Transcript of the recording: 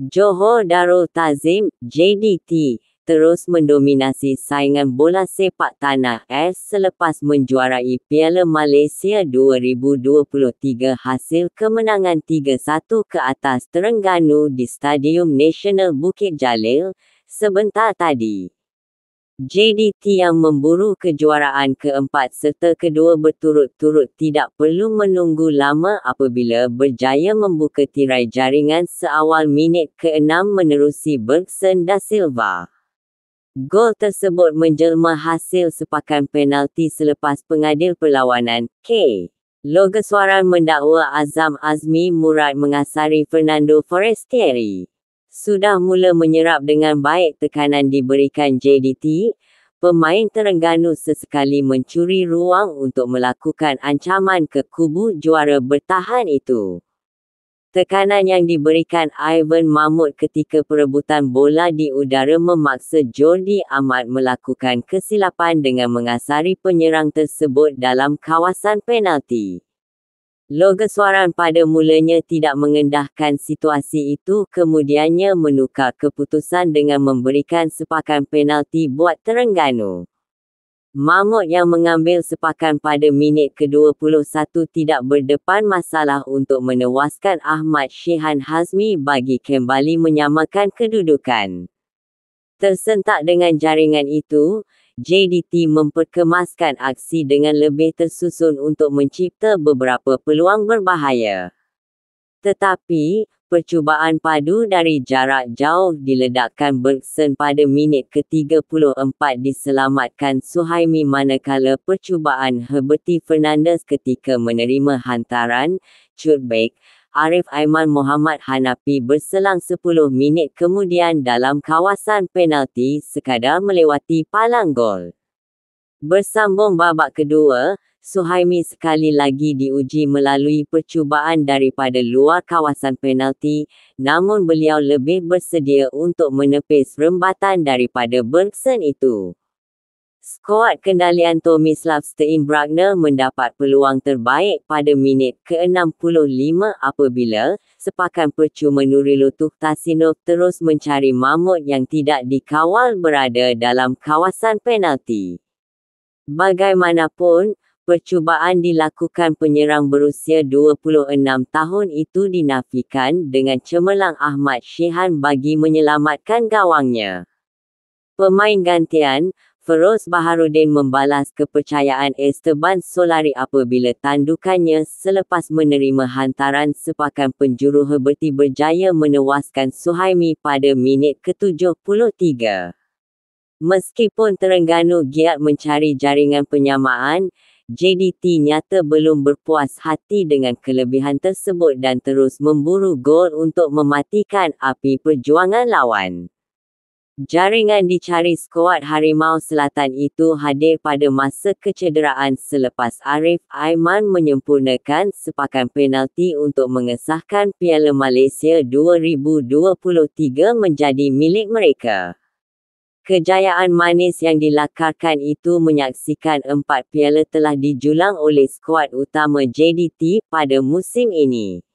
Johor Darul Tazim, JDT, terus mendominasi saingan bola sepak tanah S selepas menjuarai Piala Malaysia 2023 hasil kemenangan 3-1 ke atas Terengganu di Stadium Nasional Bukit Jalil sebentar tadi. JDT yang memburu kejuaraan keempat serta kedua berturut-turut tidak perlu menunggu lama apabila berjaya membuka tirai jaringan seawal minit ke-6 menerusi Bergson da Silva. Gol tersebut menjelma hasil sepakan penalti selepas pengadil perlawanan, K. Logosuaran mendakwa Azam Azmi Murad mengasari Fernando Forestieri sudah mula menyerap dengan baik tekanan diberikan JDT, pemain Terengganu sesekali mencuri ruang untuk melakukan ancaman ke kubu juara bertahan itu. Tekanan yang diberikan Ivan Mahmud ketika perebutan bola di udara memaksa Jordi Ahmad melakukan kesilapan dengan mengasari penyerang tersebut dalam kawasan penalti. Loga suaran pada mulanya tidak mengendahkan situasi itu kemudiannya menukar keputusan dengan memberikan sepakan penalti buat Terengganu. Mamut yang mengambil sepakan pada minit ke-21 tidak berdepan masalah untuk menewaskan Ahmad Syihan Hazmi bagi kembali menyamakan kedudukan. Tersentak dengan jaringan itu, JDT memperkemaskan aksi dengan lebih tersusun untuk mencipta beberapa peluang berbahaya. Tetapi, percubaan padu dari jarak jauh diledakkan Bergson pada minit ke-34 diselamatkan Suhaimi manakala percubaan Herberti Fernandes ketika menerima hantaran, cutback, Arif Aiman Muhammad Hanapi berselang 10 minit kemudian dalam kawasan penalti sekadar melewati palang gol. Bersambung babak kedua, Suhaimi sekali lagi diuji melalui percubaan daripada luar kawasan penalti, namun beliau lebih bersedia untuk menepis rembatan daripada Bergson itu. Skuad kendalian Tomislav Slavster mendapat peluang terbaik pada minit ke-65 apabila sepakan percuma Nurilutuh Tasinov terus mencari mamut yang tidak dikawal berada dalam kawasan penalti. Bagaimanapun, percubaan dilakukan penyerang berusia 26 tahun itu dinafikan dengan cemerlang Ahmad Shihan bagi menyelamatkan gawangnya. Pemain gantian, Feroz Baharudin membalas kepercayaan Esteban Solari apabila tandukannya selepas menerima hantaran sepakan penjuru Herberti berjaya menewaskan Suhaimi pada minit ke-73. Meskipun Terengganu giat mencari jaringan penyamaan, JDT nyata belum berpuas hati dengan kelebihan tersebut dan terus memburu gol untuk mematikan api perjuangan lawan. Jaringan dicari skuad Harimau Selatan itu hadir pada masa kecederaan selepas Arif Aiman menyempurnakan sepakan penalti untuk mengesahkan Piala Malaysia 2023 menjadi milik mereka. Kejayaan manis yang dilakarkan itu menyaksikan empat piala telah dijulang oleh skuad utama JDT pada musim ini.